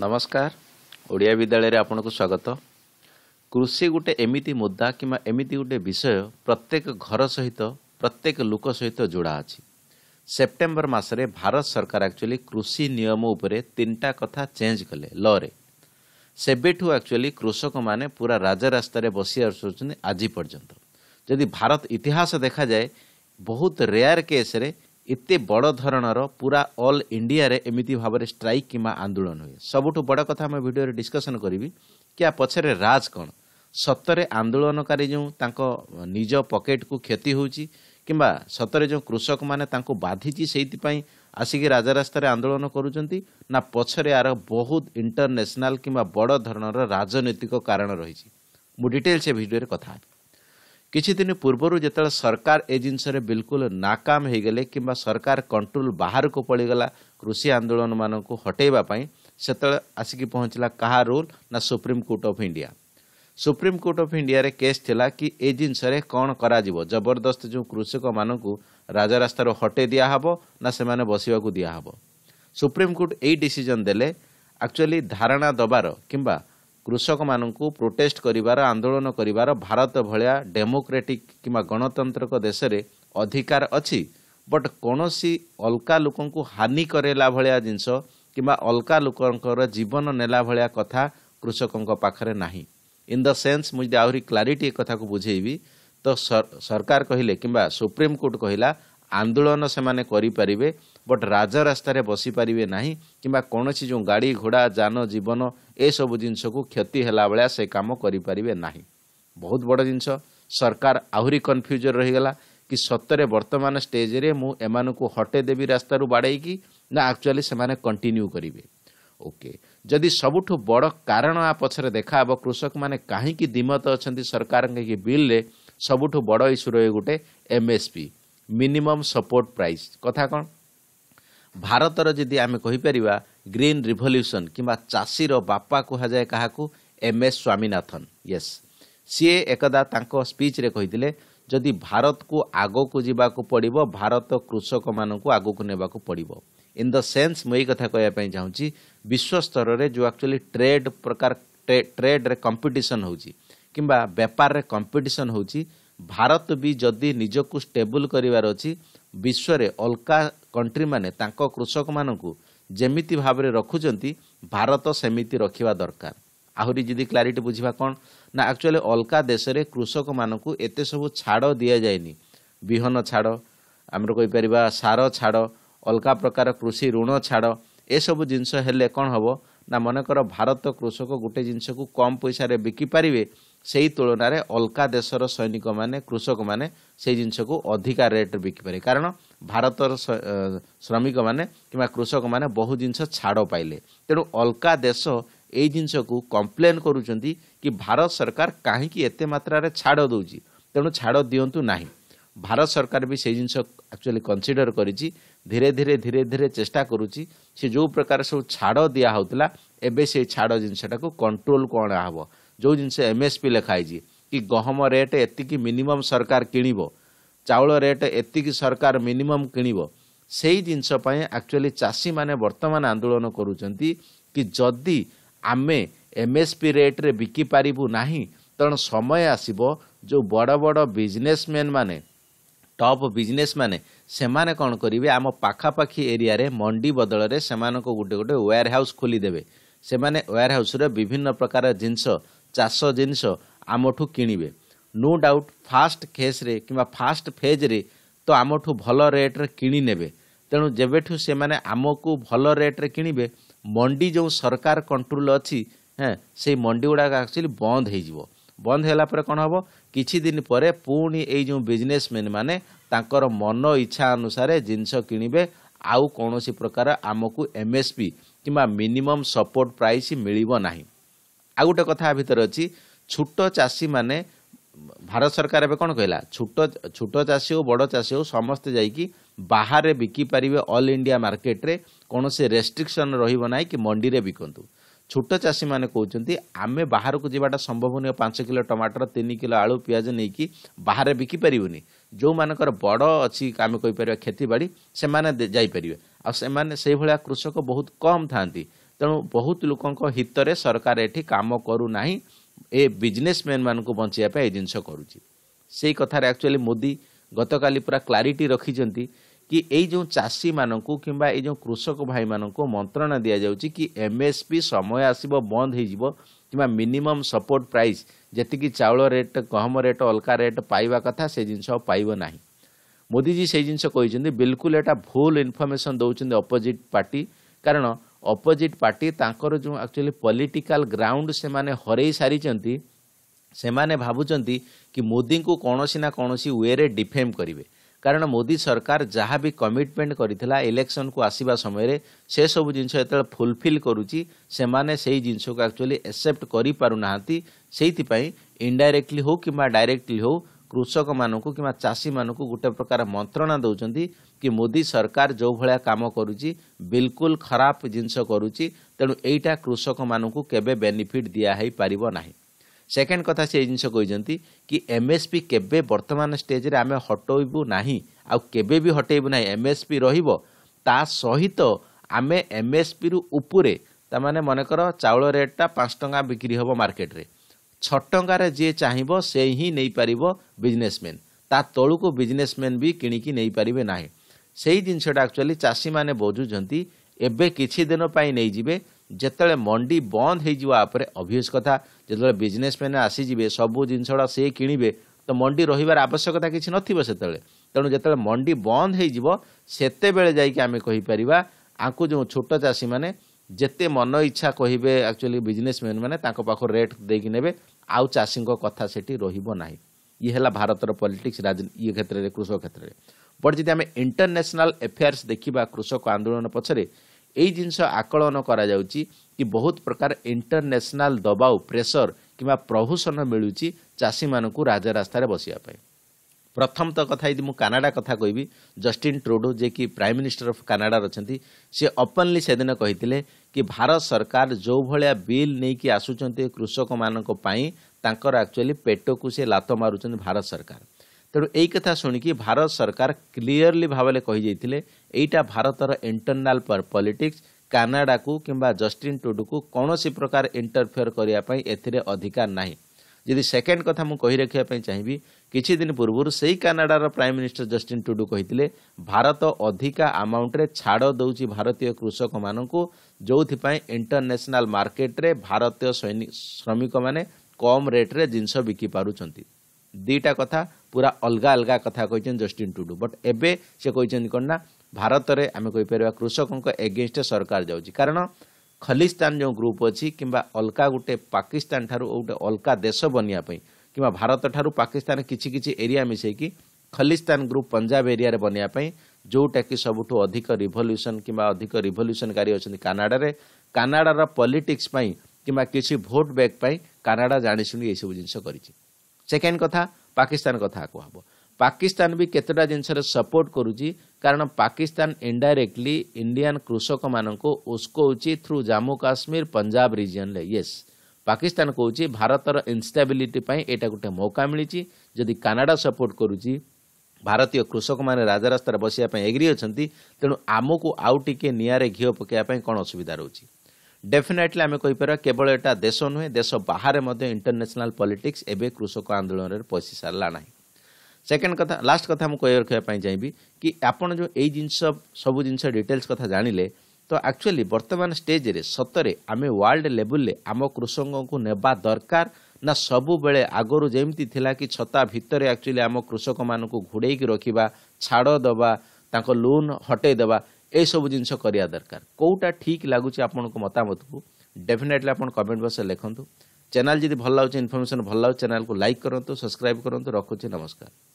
ନମସ୍କାର ଓଡ଼ିଆ ବିଦ୍ୟାଳୟରେ ଆପଣଙ୍କୁ ସ୍ୱାଗତ କୃଷି ଗୋଟିଏ ଏମିତି ମୁଦ୍ଦା କିମ୍ବା ଏମିତି ଗୋଟିଏ ବିଷୟ ପ୍ରତ୍ୟେକ ଘର ସହିତ ପ୍ରତ୍ୟେକ ଲୋକ ସହିତ ଯୋଡ଼ା ଅଛି ସେପ୍ଟେମ୍ବର ମାସରେ ଭାରତ ସରକାର ଆକ୍ଚୁଆଲି କୃଷି ନିୟମ ଉପରେ ତିନିଟା କଥା ଚେଞ୍ଜ କଲେ ଲରେ ସେବେଠୁ ଆକ୍ଚୁଆଲି କୃଷକମାନେ ପୁରା ରାଜା ରାସ୍ତାରେ ବସି ଆସୁଛନ୍ତି ଆଜି ପର୍ଯ୍ୟନ୍ତ ଯଦି ଭାରତ ଇତିହାସ ଦେଖାଯାଏ ବହୁତ ରେୟାର କେସ୍ରେ ଏତେ ବଡ଼ ଧରଣର ପୁରା ଅଲ୍ ଇଣ୍ଡିଆରେ ଏମିତି ଭାବରେ ଷ୍ଟ୍ରାଇକ୍ କିମ୍ବା ଆନ୍ଦୋଳନ ହୁଏ ସବୁଠୁ ବଡ଼ କଥା ଆମେ ଭିଡ଼ିଓରେ ଡିସ୍କସନ୍ କରିବି କି ଆ ପଛରେ ରାଜ କ'ଣ ସତରେ ଆନ୍ଦୋଳନକାରୀ ଯେଉଁ ତାଙ୍କ ନିଜ ପକେଟ୍କୁ କ୍ଷତି ହେଉଛି କିମ୍ବା ସତରେ ଯେଉଁ କୃଷକମାନେ ତାଙ୍କୁ ବାଧିଛି ସେଇଥିପାଇଁ ଆସିକି ରାଜରାସ୍ତାରେ ଆନ୍ଦୋଳନ କରୁଛନ୍ତି ନା ପଛରେ ଏହାର ବହୁତ ଇଣ୍ଟରନ୍ୟାସନାଲ୍ କିମ୍ବା ବଡ଼ ଧରଣର ରାଜନୈତିକ କାରଣ ରହିଛି ମୁଁ ଡିଟେଲ୍ସ ଏ ଭିଡ଼ିଓରେ କଥା ହେବି କିଛି ଦିନ ପୂର୍ବରୁ ଯେତେବେଳେ ସରକାର ଏ ଜିନିଷରେ ବିଲକୁଲ ନାକାମ ହୋଇଗଲେ କିମ୍ବା ସରକାର କଣ୍ଟ୍ରୋଲ ବାହାରକୁ ପଳିଗଲା କୃଷି ଆନ୍ଦୋଳନମାନଙ୍କୁ ହଟେଇବା ପାଇଁ ସେତେବେଳେ ଆସିକି ପହଞ୍ଚିଲା କାହା ରୁଲ୍ ନା supreme court of India supreme court of ଇଣ୍ଡିଆରେ କେସ୍ ଥିଲା କି ଏ ଜିନିଷରେ କ'ଣ କରାଯିବ ଜବରଦସ୍ତ ଯେଉଁ କୃଷକମାନଙ୍କୁ ରାଜରାସ୍ତାରୁ ହଟେଇ ଦିଆହେବ ନା ସେମାନେ ବସିବାକୁ ଦିଆହେବ ସୁପ୍ରିମକୋର୍ଟ ଏଇ ଡିସିଜନ୍ ଦେଲେ ଆକ୍ଚୁଆଲି ଧାରଣା ଦେବାର କିମ୍ବା କୃଷକମାନଙ୍କୁ ପ୍ରୋଟେଷ୍ଟ କରିବାର ଆନ୍ଦୋଳନ କରିବାର ଭାରତ ଭଳିଆ ଡେମୋକ୍ରେଟିକ୍ କିମ୍ବା ଗଣତନ୍ତ୍ରକ ଦେଶରେ ଅଧିକାର ଅଛି ବଟ୍ କୌଣସି ଅଲଗା ଲୋକଙ୍କୁ ହାନି କରେଇଲା ଭଳିଆ ଜିନିଷ କିମ୍ବା ଅଲଗା ଲୋକଙ୍କର ଜୀବନ ନେଲା ଭଳିଆ କଥା କୃଷକଙ୍କ ପାଖରେ ନାହିଁ ଇନ୍ ଦ ସେନ୍ସ ମୁଁ ଯଦି ଆହୁରି କ୍ଲାରିଟି ଏ କଥାକୁ ବୁଝେଇବି ତ ସରକାର କହିଲେ କିମ୍ବା ସୁପ୍ରିମକୋର୍ଟ କହିଲା ଆନ୍ଦୋଳନ ସେମାନେ କରିପାରିବେ ବଟ୍ ରାଜରାସ୍ତାରେ ବସିପାରିବେ ନାହିଁ କିମ୍ବା କୌଣସି ଯେଉଁ ଗାଡ଼ି ଘୋଡ଼ା ଯାନ ଜୀବନ ଏସବୁ ଜିନିଷକୁ କ୍ଷତି ହେଲା ଭଳିଆ ସେ କାମ କରିପାରିବେ ନାହିଁ ବହୁତ ବଡ଼ ଜିନିଷ ସରକାର ଆହୁରି କନଫ୍ୟୁଜନ୍ ରହିଗଲା କି ସତରେ ବର୍ତ୍ତମାନ ଷ୍ଟେଜ୍ରେ ମୁଁ ଏମାନଙ୍କୁ ହଟେଇ ଦେବି ରାସ୍ତାରୁ ବାଡ଼େଇକି ନା ଆକ୍ଚୁଆଲି ସେମାନେ କଣ୍ଟିନ୍ୟୁ କରିବେ ଓକେ ଯଦି ସବୁଠୁ ବଡ଼ କାରଣ ଆ ପଛରେ ଦେଖାହେବ କୃଷକମାନେ କାହିଁକି ଦିମତ ଅଛନ୍ତି ସରକାରଙ୍କ ବିଲ୍ରେ ସବୁଠୁ ବଡ଼ ଇସ୍ୟୁ ରହିବ ଗୋଟେ ଏମ୍ଏସ୍ପି ମିନିମମ୍ ସପୋର୍ଟ ପ୍ରାଇସ୍ କଥା କ'ଣ ଭାରତର ଯଦି ଆମେ କହିପାରିବା ଗ୍ରୀନ୍ ରିଭଲ୍ୟୁସନ୍ କିମ୍ବା ଚାଷୀର ବାପା କୁହାଯାଏ କାହାକୁ ଏମ୍ ଏସ୍ ସ୍ୱାମୀନାଥନ ୟେସ୍ ସିଏ ଏକଦା ତାଙ୍କ ସ୍ପିଚ୍ରେ କହିଥିଲେ ଯଦି ଭାରତକୁ ଆଗକୁ ଯିବାକୁ ପଡ଼ିବ ଭାରତ କୃଷକମାନଙ୍କୁ ଆଗକୁ ନେବାକୁ ପଡ଼ିବ ଇନ୍ ଦ ସେନ୍ସ ମୁଁ ଏଇ କଥା କହିବା ପାଇଁ ଚାହୁଁଛି ବିଶ୍ୱସ୍ତରରେ ଯେଉଁ ଆକ୍ଚୁଆଲି ଟ୍ରେଡ୍ ପ୍ରକାର ଟ୍ରେଡ୍ରେ କମ୍ପିଟିସନ୍ ହେଉଛି କିମ୍ବା ବେପାରରେ କମ୍ପିଟିସନ୍ ହେଉଛି ଭାରତ ବି ଯଦି ନିଜକୁ ଷ୍ଟେବୁଲ୍ କରିବାର ଅଛି ବିଶ୍ୱରେ ଅଲଗା କଣ୍ଟ୍ରିମାନେ ତାଙ୍କ କୃଷକମାନଙ୍କୁ ଯେମିତି ଭାବରେ ରଖୁଛନ୍ତି ଭାରତ ସେମିତି ରଖିବା ଦରକାର ଆହୁରି ଯଦି କ୍ଲାରିଟି ବୁଝିବା କ'ଣ ନା ଆକ୍ଚୁଆଲି ଅଲଗା ଦେଶରେ କୃଷକମାନଙ୍କୁ ଏତେ ସବୁ ଛାଡ଼ ଦିଆଯାଏନି ବିହନ ଛାଡ଼ ଆମର କହିପାରିବା ସାର ଛାଡ଼ ଅଲଗା ପ୍ରକାର କୃଷି ଋଣ ଛାଡ଼ ଏସବୁ ଜିନିଷ ହେଲେ କ'ଣ ହେବ ନା ମନେକର ଭାରତ କୃଷକ ଗୋଟେ ଜିନିଷକୁ କମ୍ ପଇସାରେ ବିକିପାରିବେ ସେହି ତୁଳନାରେ ଅଲଗା ଦେଶର ସୈନିକମାନେ କୃଷକମାନେ ସେଇ ଜିନିଷକୁ ଅଧିକା ରେଟ୍ରେ ବିକିପାରିବେ କାରଣ ଭାରତର ଶ୍ରମିକମାନେ କିମ୍ବା କୃଷକମାନେ ବହୁ ଜିନିଷ ଛାଡ଼ ପାଇଲେ ତେଣୁ ଅଲଗା ଦେଶ ଏଇ ଜିନିଷକୁ କମ୍ପ୍ଲେନ୍ କରୁଛନ୍ତି କି ଭାରତ ସରକାର କାହିଁକି ଏତେ ମାତ୍ରାରେ ଛାଡ଼ ଦେଉଛି ତେଣୁ ଛାଡ଼ ଦିଅନ୍ତୁ ନାହିଁ ଭାରତ ସରକାର ବି ସେଇ ଜିନିଷ ଆକ୍ଚୁଆଲି କନସିଡର କରିଛି ଧୀରେ ଧୀରେ ଧୀରେ ଧୀରେ ଚେଷ୍ଟା କରୁଛି ସେ ଯେଉଁ ପ୍ରକାର ସବୁ ଛାଡ଼ ଦିଆ ହେଉଥିଲା ଏବେ ସେ ଛାଡ଼ ଜିନିଷଟାକୁ କଣ୍ଟ୍ରୋଲକୁ ଅଣାହେବ ଯେଉଁ ଜିନିଷ ଏମ୍ ଏସ୍ ପି ଲେଖାହେଇଛି କି ଗହମ ରେଟ୍ ଏତିକି ମିନିମମ୍ ସରକାର କିଣିବ ଚାଉଳ ରେଟ୍ ଏତିକି ସରକାର ମିନିମମ୍ କିଣିବ ସେଇ ଜିନିଷ ପାଇଁ ଆକ୍ଚୁଆଲି ଚାଷୀମାନେ ବର୍ତ୍ତମାନ ଆନ୍ଦୋଳନ କରୁଛନ୍ତି କି ଯଦି ଆମେ ଏମ୍ ଏସ୍ ପି ରେଟ୍ରେ ବିକିପାରିବୁ ନାହିଁ ତେଣୁ ସମୟ ଆସିବ ଯେଉଁ ବଡ଼ ବଡ଼ ବିଜନେସ୍ମ୍ୟାନ୍ ମାନେ ଟପ୍ ବିଜନେସ୍ମ୍ୟାନେ ସେମାନେ କ'ଣ କରିବେ ଆମ ପାଖାପାଖି ଏରିଆରେ ମଣ୍ଡି ବଦଳରେ ସେମାନଙ୍କୁ ଗୋଟେ ଗୋଟେ ୱେୟାର ହାଉସ୍ ଖୋଲିଦେବେ ସେମାନେ ୱେୟାର ହାଉସ୍ରେ ବିଭିନ୍ନ ପ୍ରକାର ଜିନିଷ ଚାଷ ଜିନିଷ ଆମଠୁ କିଣିବେ ନୋ ଡାଉଟ୍ ଫାଷ୍ଟ କେସ୍ରେ କିମ୍ବା ଫାଷ୍ଟ ଫେଜ୍ରେ ତ ଆମଠୁ ଭଲ ରେଟ୍ରେ କିଣି ନେବେ ତେଣୁ ଯେବେଠୁ ସେମାନେ ଆମକୁ ଭଲ ରେଟ୍ରେ କିଣିବେ ମଣ୍ଡି ଯେଉଁ ସରକାର କଣ୍ଟ୍ରୋଲ ଅଛି ହଁ ସେଇ ମଣ୍ଡି ଗୁଡ଼ାକ ଆକ୍ଚୁଆଲି ବନ୍ଦ ହେଇଯିବ ବନ୍ଦ ହେଲା ପରେ କ'ଣ ହେବ କିଛି ଦିନ ପରେ ପୁଣି ଏଇ ଯେଉଁ ବିଜନେସ୍ମ୍ୟାନ୍ ମାନେ ତାଙ୍କର ମନ ଇଚ୍ଛା ଅନୁସାରେ ଜିନିଷ କିଣିବେ ଆଉ କୌଣସି ପ୍ରକାର ଆମକୁ ଏମ୍ଏସ୍ପି କିମ୍ବା ମିନିମମ୍ ସପୋର୍ଟ ପ୍ରାଇସ୍ ମିଳିବ ନାହିଁ ଆଉ ଗୋଟେ କଥା ଭିତରେ ଅଛି ଛୋଟ ଚାଷୀମାନେ ଭାରତ ସରକାର ଏବେ କ'ଣ କହିଲା ଛୋଟ ଛୋଟ ଚାଷୀ ହେଉ ବଡ଼ ଚାଷୀ ହେଉ ସମସ୍ତେ ଯାଇକି ବାହାରେ ବିକି ପାରିବେ ଅଲ୍ ଇଣ୍ଡିଆ ମାର୍କେଟରେ କୌଣସି ରେଷ୍ଟ୍ରିକ୍ସନ୍ ରହିବ ନାହିଁ କି ମଣ୍ଡିରେ ବିକନ୍ତୁ ଛୋଟ ଚାଷୀମାନେ କହୁଛନ୍ତି ଆମେ ବାହାରକୁ ଯିବାଟା ସମ୍ଭବ ନୁହେଁ ପାଞ୍ଚ କିଲୋ ଟମାଟର ତିନି କିଲୋ ଆଳୁ ପିଆଜ ନେଇକି ବାହାରେ ବିକିପାରିବୁନି ଯେଉଁମାନଙ୍କର ବଡ଼ ଅଛି ଆମେ କହିପାରିବା କ୍ଷତିବାଡ଼ି ସେମାନେ ଯାଇପାରିବେ ଆଉ ସେମାନେ ସେଇଭଳିଆ କୃଷକ ବହୁତ କମ୍ ଥାନ୍ତି ତେଣୁ ବହୁତ ଲୋକଙ୍କ ହିତରେ ସରକାର ଏଠି କାମ କରୁନାହିଁ ଏ ବିଜନେସ୍ମ୍ୟାନ୍ ମାନଙ୍କୁ ବଞ୍ଚିବା ପାଇଁ ଏ ଜିନିଷ କରୁଛି ସେଇ କଥାରେ ଆକ୍ଚୁଆଲି ମୋଦି ଗତକାଲି ପୁରା କ୍ଲାରିଟି ରଖିଛନ୍ତି କି ଏଇ ଯେଉଁ ଚାଷୀମାନଙ୍କୁ କିମ୍ବା ଏଇ ଯେଉଁ କୃଷକ ଭାଇମାନଙ୍କୁ ମନ୍ତ୍ରଣା ଦିଆଯାଉଛି କି ଏମ୍ ଏସ୍ ପି ସମୟ ଆସିବ ବନ୍ଦ ହୋଇଯିବ କିମ୍ବା ମିନିମମ୍ ସପୋର୍ଟ ପ୍ରାଇସ୍ ଯେତିକି ଚାଉଳ ରେଟ୍ ଗହମ ରେଟ୍ ଅଲଗା ରେଟ୍ ପାଇବା କଥା ସେ ଜିନିଷ ପାଇବ ନାହିଁ ମୋଦିଜୀ ସେଇ ଜିନିଷ କହିଛନ୍ତି ବିଲକୁଲ ଏଇଟା ଭୁଲ ଇନଫର୍ମେସନ୍ ଦେଉଛନ୍ତି ଅପୋଜିଟ୍ ପାର୍ଟି କାରଣ ଅପୋଜିଟ୍ ପାର୍ଟି ତାଙ୍କର ଯେଉଁ ଆକ୍ଚୁଆଲି ପଲିଟିକାଲ୍ ଗ୍ରାଉଣ୍ଡ ସେମାନେ ହରେଇ ସାରିଛନ୍ତି ସେମାନେ ଭାବୁଛନ୍ତି କି ମୋଦିଙ୍କୁ କୌଣସି ନା କୌଣସି ୱେରେ ଡିଫେମ୍ କରିବେ କାରଣ ମୋଦି ସରକାର ଯାହା ବି କମିଟମେଣ୍ଟ କରିଥିଲା ଇଲେକ୍ସନକୁ ଆସିବା ସମୟରେ ସେସବୁ ଜିନିଷ ଯେତେବେଳେ ଫୁଲଫିଲ୍ କରୁଛି ସେମାନେ ସେହି ଜିନିଷକୁ ଆକ୍ଚୁଆଲି ଏକ୍ସେପ୍ଟ କରିପାରୁନାହାନ୍ତି ସେଇଥିପାଇଁ ଇନ୍ଡାଇରେକ୍ଟଲି ହେଉ କିମ୍ବା ଡାଇରେକ୍ଟଲି ହେଉ କୃଷକମାନଙ୍କୁ କିମ୍ବା ଚାଷୀମାନଙ୍କୁ ଗୋଟେ ପ୍ରକାର ମନ୍ତ୍ରଣା ଦେଉଛନ୍ତି କି ମୋଦି ସରକାର ଯେଉଁ ଭଳିଆ କାମ କରୁଛି ବିଲକୁଲ ଖରାପ ଜିନିଷ କରୁଛି ତେଣୁ ଏଇଟା କୃଷକମାନଙ୍କୁ କେବେ ବେନିଫିଟ୍ ଦିଆ ହେଇପାରିବ ନାହିଁ ସେକେଣ୍ଡ କଥା ସେ ଜିନିଷ କହିଛନ୍ତି କି ଏମ୍ଏସ୍ପି କେବେ ବର୍ତ୍ତମାନ ଷ୍ଟେଜ୍ରେ ଆମେ ହଟାଇବୁ ନାହିଁ ଆଉ କେବେ ବି ହଟାଇବୁ ନାହିଁ ଏମ୍ଏସ୍ପି ରହିବ ତା ସହିତ ଆମେ ଏମ୍ଏସ୍ପିରୁ ଉପରେ ତାମାନେ ମନେକର ଚାଉଳ ରେଟ୍ଟା ପାଞ୍ଚ ଟଙ୍କା ବିକ୍ରି ହେବ ମାର୍କେଟ୍ରେ ଛଅ ଟଙ୍କାରେ ଯିଏ ଚାହିଁବ ସେ ହିଁ ନେଇପାରିବ ବିଜନେସମ୍ୟାନ୍ ତା ତଳକୁ ବିଜନେସମ୍ୟାନ୍ ବି କିଣିକି ନେଇପାରିବେ ନାହିଁ ସେଇ ଜିନିଷଟା ଆକ୍ଚୁଆଲି ଚାଷୀମାନେ ବୁଝୁଛନ୍ତି ଏବେ କିଛି ଦିନ ପାଇଁ ନେଇଯିବେ ଯେତେବେଳେ ମଣ୍ଡି ବନ୍ଦ ହେଇଯିବା ଉପରେ ଅଭିୟସ୍ କଥା ଯେତେବେଳେ ବିଜନେସମ୍ୟାନ୍ ଆସିଯିବେ ସବୁ ଜିନିଷଟା ସେ କିଣିବେ ତ ମଣ୍ଡି ରହିବାର ଆବଶ୍ୟକତା କିଛି ନଥିବ ସେତେବେଳେ ତେଣୁ ଯେତେବେଳେ ମଣ୍ଡି ବନ୍ଦ ହେଇଯିବ ସେତେବେଳେ ଯାଇକି ଆମେ କହିପାରିବା ଆଙ୍କୁ ଯେଉଁ ଛୋଟ ଚାଷୀମାନେ ଯେତେ ମନ ଇଚ୍ଛା କହିବେ ଆକ୍ଚୁଆଲି ବିଜନେସମ୍ୟାନ ମାନେ ତାଙ୍କ ପାଖରୁ ରେଟ୍ ଦେଇକି ନେବେ ଆଉ ଚାଷୀଙ୍କ କଥା ସେଠି ରହିବ ନାହିଁ ଇଏ ହେଲା ଭାରତର ପଲିଟିକ୍ସ ରାଜନୀତି ଇଏ କ୍ଷେତ୍ରରେ କୃଷକ କ୍ଷେତ୍ରରେ ବଟ୍ ଯଦି ଆମେ ଇଣ୍ଟରନ୍ୟାସନାଲ ଏଫେୟାର୍ସ ଦେଖିବା କୃଷକ ଆନ୍ଦୋଳନ ପଛରେ ଏଇ ଜିନିଷ ଆକଳନ କରାଯାଉଛି କି ବହୁତ ପ୍ରକାର ଇଣ୍ଟରନ୍ୟାସନାଲ ଦବାଉ ପ୍ରେସର କିମ୍ବା ପ୍ରହୁସନ ମିଳୁଛି ଚାଷୀମାନଙ୍କୁ ରାଜରାସ୍ତାରେ ବସିବା ପାଇଁ प्रथम तो कथ यदि मुझे कानाडा कथ कह जस्टिन ट्रोडो जे कि प्राइम मिनिस्टर अफ कानाडार अच्छे से ओपनली से दिन कही कि भारत सरकार जो भाया बिल नहीं कि आसुंच कृषक मानर एक्चुअली पेट को सी लात मार्च भारत सरकार तेणु एक कथा शुणिकी भारत सरकार क्लीयरली भाव कहीटा भारत इंटरनाल पलिटिक्स कानाडा को कि जस्टिन टुडु को कौन सी प्रकार इंटरफेयर करने अधिकार नहीं ଯଦି ସେକେଣ୍ଡ କଥା ମୁଁ କହି ରଖିବା ପାଇଁ ଚାହିଁବି କିଛି ଦିନ ପୂର୍ବରୁ ସେଇ କାନାଡ଼ାର ପ୍ରାଇମ୍ ମିନିଷ୍ଟର ଜଷ୍ଟିନ୍ ଟୁଡୁ କହିଥିଲେ ଭାରତ ଅଧିକା ଆମାଉଣ୍ଟରେ ଛାଡ଼ ଦେଉଛି ଭାରତୀୟ କୃଷକମାନଙ୍କୁ ଯେଉଁଥିପାଇଁ ଇଣ୍ଟରନ୍ୟାସନାଲ୍ ମାର୍କେଟରେ ଭାରତୀୟ ସୈନିକ ଶ୍ରମିକମାନେ କମ୍ ରେଟ୍ରେ ଜିନିଷ ବିକି ପାରୁଛନ୍ତି ଦୁଇଟା କଥା ପୁରା ଅଲଗା ଅଲଗା କଥା କହିଛନ୍ତି ଜଷ୍ଟିନ୍ ଟୁଡୁ ବଟ୍ ଏବେ ସେ କହିଛନ୍ତି କ'ଣ ନା ଭାରତରେ ଆମେ କହିପାରିବା କୃଷକଙ୍କ ଏଗେନଷ୍ଟରେ ସରକାର ଯାଉଛି କାରଣ ଖଲିସ୍ତାନ ଯେଉଁ ଗ୍ରୁପ୍ ଅଛି କିମ୍ବା ଅଲଗା ଗୋଟେ ପାକିସ୍ତାନ ଠାରୁ ଗୋଟେ ଅଲଗା ଦେଶ ବନିବା ପାଇଁ କିମ୍ବା ଭାରତ ଠାରୁ ପାକିସ୍ତାନ କିଛି କିଛି ଏରିଆ ମିଶାଇକି ଖଲିସ୍ତାନ ଗ୍ରୁପ୍ ପଞ୍ଜାବ ଏରିଆରେ ବନିବା ପାଇଁ ଯେଉଁଟାକି ସବୁଠୁ ଅଧିକ ରିଭଲ୍ୟୁସନ୍ କିମ୍ବା ଅଧିକ ରିଭଲ୍ୟୁସନକାରୀ ଅଛନ୍ତି କାନାଡ଼ାରେ କାନାଡ଼ାର ପଲିଟିକ୍ସ ପାଇଁ କିମ୍ବା କିଛି ଭୋଟ୍ ବ୍ୟାଙ୍କ ପାଇଁ କାନାଡ଼ା ଜାଣିଶୁଣି ଏହିସବୁ ଜିନିଷ କରିଛି ସେକେଣ୍ଡ କଥା ପାକିସ୍ତାନ କଥା କୁହାହବ ପାକିସ୍ତାନ ବି କେତେଟା ଜିନିଷରେ ସପୋର୍ଟ କରୁଛି କାରଣ ପାକିସ୍ତାନ ଇଣ୍ଡାଇରେକ୍ଟଲି ଇଣ୍ଡିଆନ୍ କୃଷକମାନଙ୍କୁ ଉସ୍କଉଛି ଥ୍ରୁ ଜାମ୍ମୁ କାଶ୍ମୀର ପଞ୍ଜାବ ରିଜିଅନ୍ରେ ୟେସ୍ ପାକିସ୍ତାନ କହୁଛି ଭାରତର ଇନଷ୍ଟାବିଲିଟି ପାଇଁ ଏଇଟା ଗୋଟେ ମୌକା ମିଳିଛି ଯଦି କାନାଡ଼ା ସପୋର୍ଟ କରୁଛି ଭାରତୀୟ କୃଷକମାନେ ରାଜରାସ୍ତାରେ ବସିବା ପାଇଁ ଏଗ୍ରି ଅଛନ୍ତି ତେଣୁ ଆମକୁ ଆଉ ଟିକିଏ ନିଆଁରେ ଘିଅ ପକାଇବା ପାଇଁ କ'ଣ ଅସୁବିଧା ରହୁଛି ଡେଫିନେଟଲି ଆମେ କହିପାରିବା କେବଳ ଏଇଟା ଦେଶ ନୁହେଁ ଦେଶ ବାହାରେ ମଧ୍ୟ ଇଣ୍ଟରନ୍ୟାସନାଲ୍ ପଲିଟିକ୍ସ ଏବେ କୃଷକ ଆନ୍ଦୋଳନରେ ପଶି ସାରିଲା ନାହିଁ ସେକେଣ୍ଡ କଥା ଲାଷ୍ଟ କଥା ମୁଁ କହିବା ରଖିବା ପାଇଁ ଚାହିଁବି କି ଆପଣ ଯେଉଁ ଏଇ ଜିନିଷ ସବୁ ଜିନିଷ ଡିଟେଲ୍ସ କଥା ଜାଣିଲେ ତ ଆକ୍ଚୁଆଲି ବର୍ତ୍ତମାନ ଷ୍ଟେଜ୍ରେ ସତରେ ଆମେ ୱାର୍ଲଡ ଲେବୁଲରେ ଆମ କୃଷକଙ୍କୁ ନେବା ଦରକାର ନା ସବୁବେଳେ ଆଗରୁ ଯେମିତି ଥିଲା କି ଛତା ଭିତରେ ଆକ୍ଚୁଆଲି ଆମ କୃଷକମାନଙ୍କୁ ଘୋଡ଼େଇକି ରଖିବା ଛାଡ଼ ଦେବା ତାଙ୍କ ଲୋନ୍ ହଟେଇ ଦେବା ଏସବୁ ଜିନିଷ କରିବା ଦରକାର କେଉଁଟା ଠିକ୍ ଲାଗୁଛି ଆପଣଙ୍କ ମତାମତକୁ ଡେଫିନେଟଲି ଆପଣ କମେଣ୍ଟ ବକ୍ସରେ ଲେଖନ୍ତୁ ଚ୍ୟାନେଲ୍ ଯଦି ଭଲ ଲାଗୁଛି ଇନଫର୍ମେସନ୍ ଭଲ ଲାଗୁଛି ଚ୍ୟାନେଲ୍କୁ ଲାଇକ୍ କରନ୍ତୁ ସବସ୍କ୍ରାଇବ୍ କରନ୍ତୁ ରଖୁଛି ନମସ୍କାର